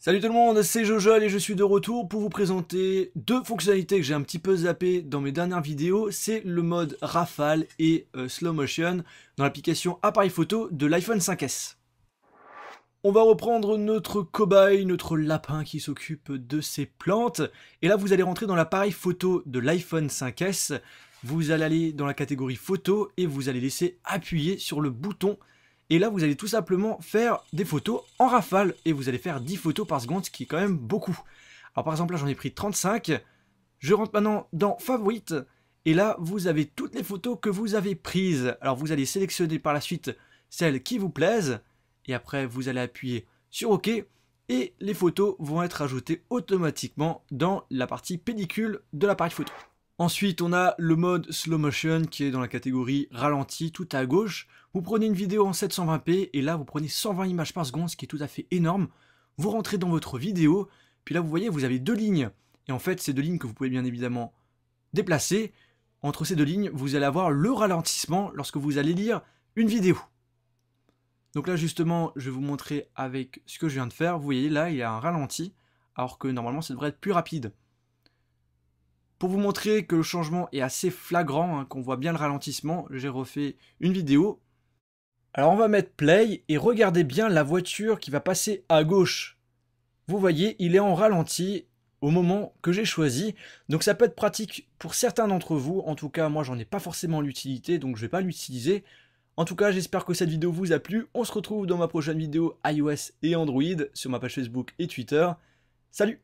Salut tout le monde, c'est Jojo et je suis de retour pour vous présenter deux fonctionnalités que j'ai un petit peu zappées dans mes dernières vidéos. C'est le mode rafale et euh, slow motion dans l'application appareil photo de l'iPhone 5S. On va reprendre notre cobaye, notre lapin qui s'occupe de ses plantes. Et là, vous allez rentrer dans l'appareil photo de l'iPhone 5S. Vous allez aller dans la catégorie photo et vous allez laisser appuyer sur le bouton et là, vous allez tout simplement faire des photos en rafale et vous allez faire 10 photos par seconde, ce qui est quand même beaucoup. Alors par exemple, là, j'en ai pris 35. Je rentre maintenant dans Favorite et là, vous avez toutes les photos que vous avez prises. Alors vous allez sélectionner par la suite celles qui vous plaisent et après, vous allez appuyer sur OK et les photos vont être ajoutées automatiquement dans la partie pédicule de l'appareil photo. Ensuite, on a le mode slow motion qui est dans la catégorie ralenti tout à gauche. Vous prenez une vidéo en 720p et là vous prenez 120 images par seconde, ce qui est tout à fait énorme. Vous rentrez dans votre vidéo, puis là vous voyez vous avez deux lignes. Et en fait, ces deux lignes que vous pouvez bien évidemment déplacer, entre ces deux lignes, vous allez avoir le ralentissement lorsque vous allez lire une vidéo. Donc là justement, je vais vous montrer avec ce que je viens de faire. Vous voyez là, il y a un ralenti, alors que normalement ça devrait être plus rapide. Pour vous montrer que le changement est assez flagrant, hein, qu'on voit bien le ralentissement, j'ai refait une vidéo. Alors on va mettre play et regardez bien la voiture qui va passer à gauche. Vous voyez, il est en ralenti au moment que j'ai choisi. Donc ça peut être pratique pour certains d'entre vous. En tout cas, moi j'en ai pas forcément l'utilité, donc je vais pas l'utiliser. En tout cas, j'espère que cette vidéo vous a plu. On se retrouve dans ma prochaine vidéo iOS et Android sur ma page Facebook et Twitter. Salut